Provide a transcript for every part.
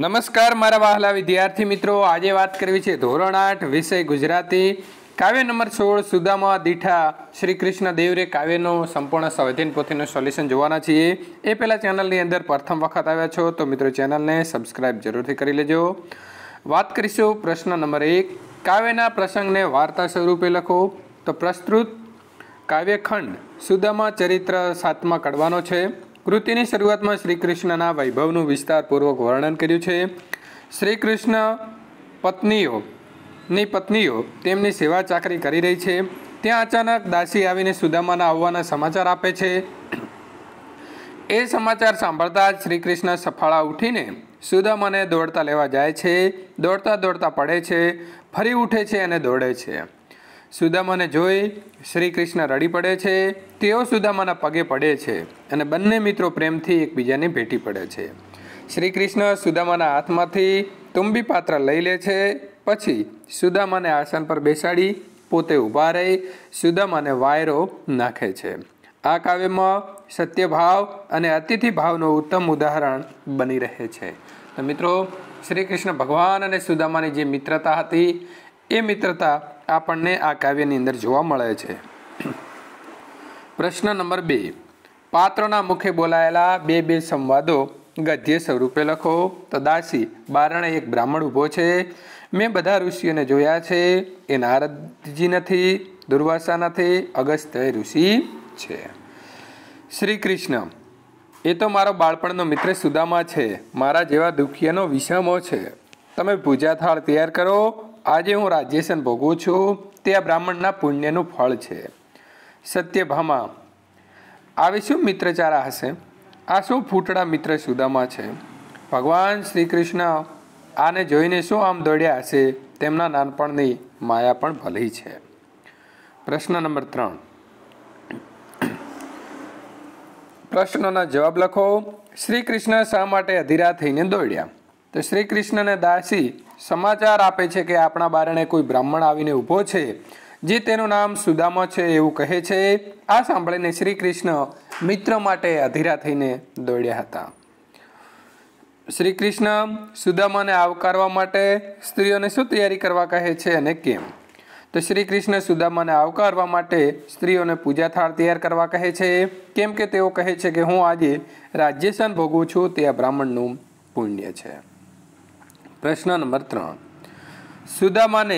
નમસ્કાર મારા વહાલા વિદ્યાર્થી મિત્રો આજે વાત કરવી છે ધોરણ આઠ વિષય ગુજરાતી કાવ્ય નંબર સોળ સુદામા દીઠા શ્રી કૃષ્ણ દેવરે કાવ્યનો સંપૂર્ણ સંવેદન પોથીનું સોલ્યુશન જોવાના છીએ એ પહેલાં ચેનલની અંદર પ્રથમ વખત આવ્યા છો તો મિત્રો ચેનલને સબસ્ક્રાઈબ જરૂરથી કરી લેજો વાત કરીશું પ્રશ્ન નંબર એક કાવ્યના પ્રસંગને વાર્તા સ્વરૂપે લખો તો પ્રસ્તુત કાવ્યખંડ સુદામા ચરિત્ર સાતમાં કડવાનો છે કૃતિની શરૂઆતમાં શ્રી કૃષ્ણના વૈભવનું વિસ્તારપૂર્વક વર્ણન કર્યું છે શ્રી કૃષ્ણ પત્નીઓ ની પત્નીઓ તેમની સેવા ચાકરી કરી રહી છે ત્યાં અચાનક દાસી આવીને સુદામાના આવવાના સમાચાર આપે છે એ સમાચાર સાંભળતા જ શ્રી કૃષ્ણ સફાળા ઉઠીને સુદામાને દોડતા લેવા જાય છે દોડતા દોડતા પડે છે ફરી ઉઠે છે અને દોડે છે સુદામાને જોઈ શ્રી કૃષ્ણ રડી પડે છે તેઓ સુદામાના પગે પડે છે અને બંને મિત્રો પ્રેમથી એકબીજાને ભેટી પડે છે શ્રી કૃષ્ણ સુદામાના હાથમાંથી તુંબી પાત્ર લઈ લે છે પછી સુદામાને આસન પર બેસાડી પોતે ઊભા રહી સુદામાને વાયરો નાખે છે આ કાવ્યમાં સત્યભાવ અને અતિથિ ભાવનું ઉત્તમ ઉદાહરણ બની રહે છે તો મિત્રો શ્રી કૃષ્ણ ભગવાન અને સુદામાની જે મિત્રતા હતી એ મિત્રતા આપણને આ કાવ્યની અંદર જોવા મળે છે પ્રશ્ન નંબર બે પાત્રોના મુખે બોલાયેલા બે બે સંવાદો ગદ્ય સ્વરૂપે લખો તો દાસી બારણે એક બ્રાહ્મણ ઊભો છે મેં બધા ઋષિઓને જોયા છે એ નારદજી નથી દુર્વાસા નથી અગસ્ત્ય ઋષિ છે શ્રી કૃષ્ણ એ તો મારો બાળપણનો મિત્ર સુદામા છે મારા જેવા દુખિયાનો વિષમો છે તમે પૂજા થાળ તૈયાર કરો આજે હું રાજ્યસન ભોગવું છું તે આ બ્રાહ્મણના પુણ્યનું ફળ છે સત્યભામા આવી શું મિત્રચારા હશે આ શું ફૂટડા મિત્ર સુદામા છે ભગવાન શ્રી કૃષ્ણ આને જોઈને શું આમ દોડ્યા હશે તેમના નાનપણની માયા પણ ભલી છે પ્રશ્ન નંબર ત્રણ પ્રશ્નોના જવાબ લખો શ્રી કૃષ્ણ શા માટે અધીરા થઈને દોડ્યા તો શ્રી કૃષ્ણને દાસી સમાચાર આપે છે કે આપણા બારણે કોઈ બ્રાહ્મણ આવીને ઊભો છે જે તેનું નામ સુદામા છે એવું કહે છે આ સાંભળીને શ્રી કૃષ્ણ મિત્ર માટે અધીરા થઈને દોડ્યા હતા શ્રી કૃષ્ણ સુદામાને આવકારવા માટે સ્ત્રીઓને શું તૈયારી કરવા કહે છે અને કેમ તો શ્રી કૃષ્ણ સુદામાને આવકારવા માટે સ્ત્રીઓને પૂજા થાળ તૈયાર કરવા કહે છે કેમ કે તેઓ કહે છે કે હું આજે રાજ્યસન ભોગવું છું તે આ બ્રાહ્મણનું પુણ્ય છે પ્રશ્ન નંબર ત્રણ સુદામાને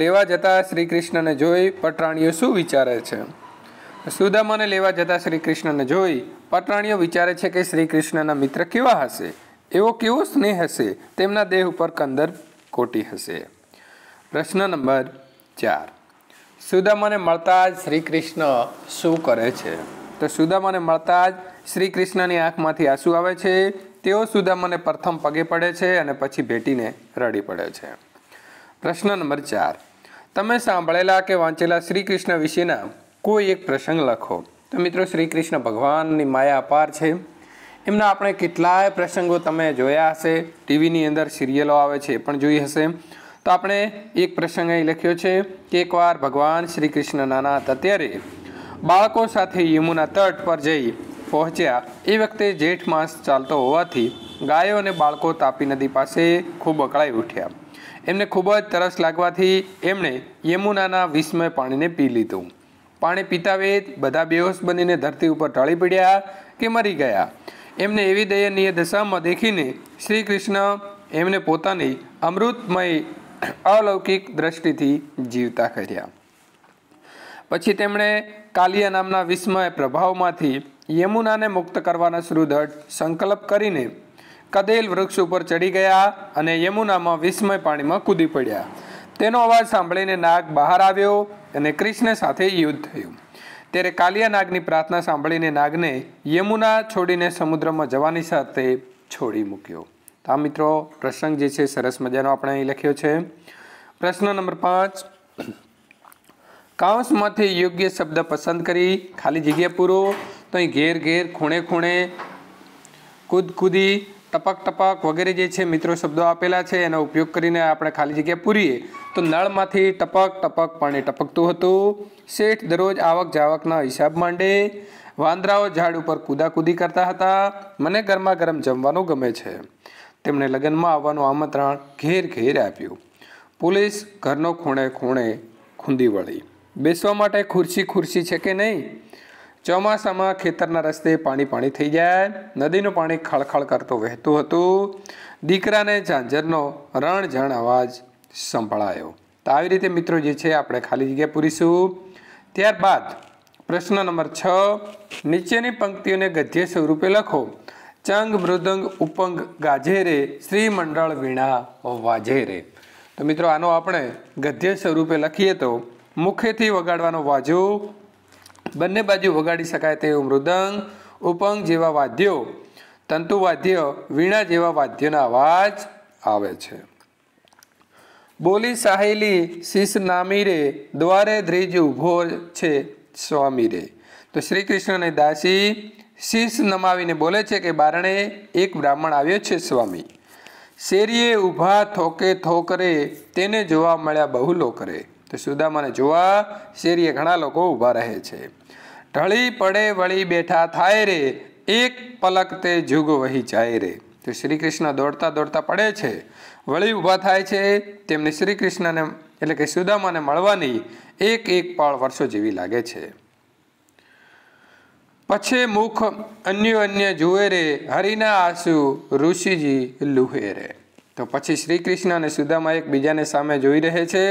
લેવા જતાં શ્રી કૃષ્ણને જોઈ પટરાણીઓ શું વિચારે છે સુદામાને લેવા જતા શ્રી કૃષ્ણને જોઈ પટરાણીઓ વિચારે છે કે શ્રી કૃષ્ણના મિત્ર કેવા હશે એવો કેવો સ્નેહ હશે તેમના દેહ ઉપર કંદર કોટી હશે પ્રશ્ન નંબર ચાર સુદામાને મળતા જ શ્રી કૃષ્ણ શું કરે છે તો સુદામાને મળતા જ શ્રી કૃષ્ણની આંખમાંથી આંસુ આવે છે તેઓ સુદામાને પ્રથમ પગે પડે છે અને પછી ભેટીને રડી પડે છે પ્રશ્ન નંબર ચાર તમે સાંભળેલા કે વાંચેલા શ્રી કૃષ્ણ વિશેના કોઈ એક પ્રસંગ લખો તો મિત્રો શ્રી કૃષ્ણ ભગવાનની માયા અપાર છે એમના આપણે કેટલાય પ્રસંગો તમે જોયા હશે ટીવીની અંદર સિરિયલો આવે છે એ પણ જોઈ હશે તો આપણે એક પ્રસંગ અહીં લખ્યો છે કે એકવાર ભગવાન શ્રી કૃષ્ણ નાના હતા ત્યારે બાળકો સાથે યમુના તટ પર જઈ પહોંચ્યા એ વખતે જેઠ માસ ચાલતો હોવાથી ગાયો અને બાળકો તાપી નદી પાસે ખૂબ અકળાઈ ઉઠ્યા એમને ખૂબ જ તરસ લાગવાથી એમણે યમુનાના વિસ્મય પાણીને પી લીધું પાણી પીતાવેત બધા બેહોશ બનીને ધરતી ઉપર ટળી પડ્યા કે મરી ગયા એમને એવી દયનીય દશામાં દેખીને શ્રી કૃષ્ણ એમને પોતાની અમૃતમય અલૌકિક દ્રષ્ટિથી જીવતા કર્યા પછી તેમણે કાલિયા નામના વિસ્મય પ્રભાવમાંથી યમુનાને મુક્ત કરવાના સુદૃઢ સંકલ્પ કરીને કદેલ વૃક્ષ ઉપર ચડી ગયા અને યમુનામાં વિસ્મય પાણીમાં કૂદી પડ્યા તેનો અવાજ સાંભળીને નાગ બહાર આવ્યો અને કૃષ્ણ સાથે યુદ્ધ થયું ત્યારે કાલિયા નાગની પ્રાર્થના સાંભળીને નાગને યમુના છોડીને સમુદ્રમાં જવાની સાથે છોડી મૂક્યો તો આ મિત્રો પ્રસંગ જે છે સરસ મજાનો આપણે અહીં લખ્યો છે પ્રશ્ન નંબર પાંચ કાંસમાંથી યોગ્ય શબ્દ પસંદ કરી ખાલી જગ્યા પૂરો તો અહીં ઘેર ઘેર ખૂણે ખૂણે કૂદકૂદી ટપક ટપક વગેરે જે છે મિત્રો શબ્દો આપેલા છે એનો ઉપયોગ કરીને આપણે ખાલી જગ્યા પૂરીએ તો નળમાંથી ટપક ટપક પાણી ટપકતું હતું શેઠ દરરોજ આવક જાવકના હિસાબ માંડે વાંદરાઓ ઝાડ ઉપર કૂદાકૂદી કરતા હતા મને ગરમા ગરમ જમવાનું ગમે છે તેમણે લગ્નમાં આવવાનું આમંત્રણ ઘેર ઘેર આપ્યું પોલીસ ઘરનો ખૂણે ખૂણે ખૂંદી વળી બેસવા માટે ખુરશી ખુરશી છે કે નહીં ચોમાસામાં ખેતરના રસ્તે પાણી પાણી થઈ જાય નદીનું પાણી ખળખળ કરતું વહેતું હતું દીકરાને ઝાંઝરનો રણઝણ અવાજ સંભળાયો તો આવી રીતે મિત્રો જે છે આપણે ખાલી જગ્યા પૂરીશું ત્યારબાદ પ્રશ્ન નંબર છ નીચેની પંક્તિઓને ગધ્ય સ્વરૂપે લખો ચંગ મૃદંગ ઉપંગ ગાજેરે શ્રી મંડળ વીણા વાજેરે તો મિત્રો આનો આપણે ગધ્ય સ્વરૂપે લખીએ તો મુખેથી વગાડવાનો વાજો બંને બાજુ વગાડી શકાય તેવું મૃદંગ ઉપંગ જેવા વાદ્યો તંતુવાદ્ય વીણા જેવા વાદ્યોના અવાજ આવે છે બોલી સાહેલી શિષ નામી રે દ્વારે ધ્રિજ ઊભો છે સ્વામી રે તો શ્રી કૃષ્ણને દાસી શિષ નમાવીને બોલે છે કે બારણે એક બ્રાહ્મણ આવ્યો છે સ્વામી શેરીએ ઊભા થોકે થોકરે તેને જોવા મળ્યા બહુ કરે તો સુદામાને જોવા શેરીએ ઘણા લોકો ઊભા રહે છે ઢળી પડે વળી બેઠા થાય રે એક પલક તે જુગ વહી જાય રે તો શ્રી કૃષ્ણ દોડતા દોડતા પડે છે વળી ઊભા થાય છે તેમને શ્રી કૃષ્ણને એટલે કે સુદામાને મળવાની એક એક પાળ વર્ષો જેવી લાગે છે પછી મુખ અન્ય અન્ય જુએ રે હરિના આંસુ ઋષિજી લુહે રે તો પછી શ્રી કૃષ્ણ અને સુદામા એકબીજાને સામે જોઈ રહે છે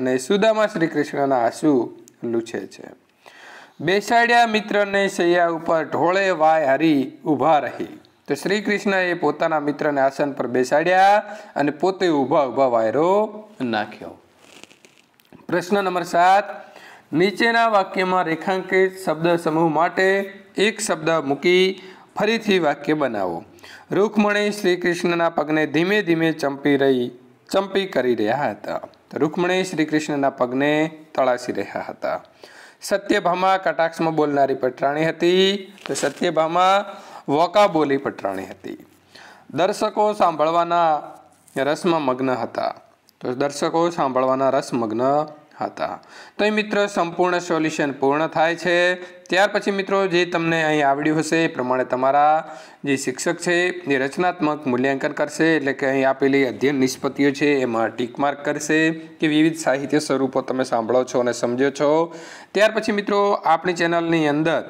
અને સુદામા શ્રી કૃષ્ણના આંસુ લૂછે છે બેસાડ્યા મિત્રને સૈયા ઉપર ઢોળે વાય હરી ઊભા રહી તો શ્રી કૃષ્ણએ પોતાના મિત્રને આસન પર બેસાડ્યા અને પોતે ઊભા ઊભા વાયરો નાખ્યો પ્રશ્ન નંબર સાત નીચેના વાક્યમાં રેખાંકિત શબ્દ સમૂહ માટે એક શબ્દ મૂકી ફરીથી વાક્ય બનાવો રૂકમણી શ્રી કૃષ્ણના પગને ધીમે ધીમે ચંપી રહી ચંપી કરી રહ્યા હતા રૂકમણી શ્રી કૃષ્ણના પગને તળાસી રહ્યા હતા સત્યભામા કટાક્ષમાં બોલનારી પટરાણી હતી તો સત્યભામા વોકા બોલી પટરાણી હતી દર્શકો સાંભળવાના રસમાં મગ્ન હતા તો દર્શકો સાંભળવાના રસ મગ્ન હતા તો એ મિત્રો સંપૂર્ણ સોલ્યુશન પૂર્ણ થાય છે ત્યાર પછી મિત્રો જે તમને અહીં આવડ્યું હશે એ પ્રમાણે તમારા જે શિક્ષક છે એ રચનાત્મક મૂલ્યાંકન કરશે એટલે કે અહીં આપેલી અધ્યયન નિષ્પત્તિઓ છે એમાં ટીક માર્ક કરશે કે વિવિધ સાહિત્ય સ્વરૂપો તમે સાંભળો છો અને સમજો છો ત્યાર પછી મિત્રો આપણી ચેનલની અંદર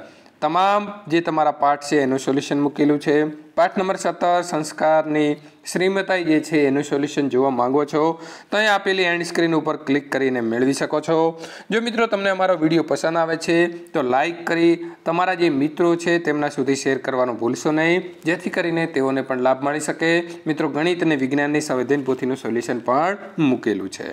તમામ જે તમારા પાઠ છે એનું સોલ્યુશન મૂકેલું છે પાઠ નંબર સત્તર સંસ્કારની શ્રીમતાઈ જે છે એનું સોલ્યુશન જોવા માંગો છો તો અહીં આપેલી એન્ડ સ્ક્રીન ઉપર ક્લિક કરીને મેળવી શકો છો જો મિત્રો તમને અમારો વિડીયો પસંદ આવે છે તો લાઇક કરી તમારા જે મિત્રો છે તેમના સુધી શેર કરવાનું ભૂલશો નહીં જેથી કરીને તેઓને પણ લાભ મળી શકે મિત્રો ગણિત અને વિજ્ઞાનની સંવેદન પોથીનું સોલ્યુશન પણ મૂકેલું છે